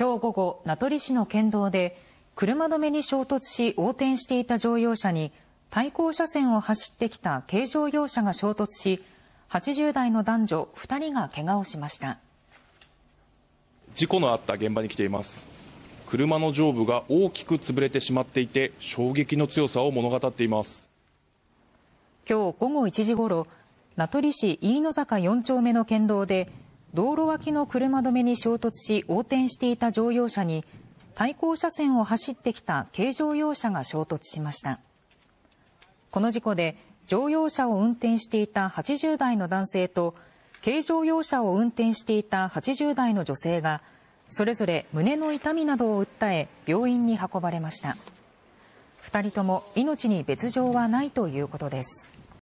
今日午後名取市の県道で車止めに衝突し横転していた乗用車に対向車線を走ってきた軽乗用車が衝突し80代の男女2人がけがをしました事故のあった現場に来ています車の上部が大きく潰れてしまっていて衝撃の強さを物語っています今日午後1時ごろ名取市飯野坂4丁目の県道で道路脇の車止めに衝突し横転していた乗用車に対向車線を走ってきた軽乗用車が衝突しましたこの事故で乗用車を運転していた80代の男性と軽乗用車を運転していた80代の女性がそれぞれ胸の痛みなどを訴え病院に運ばれました2人とも命に別状はないということです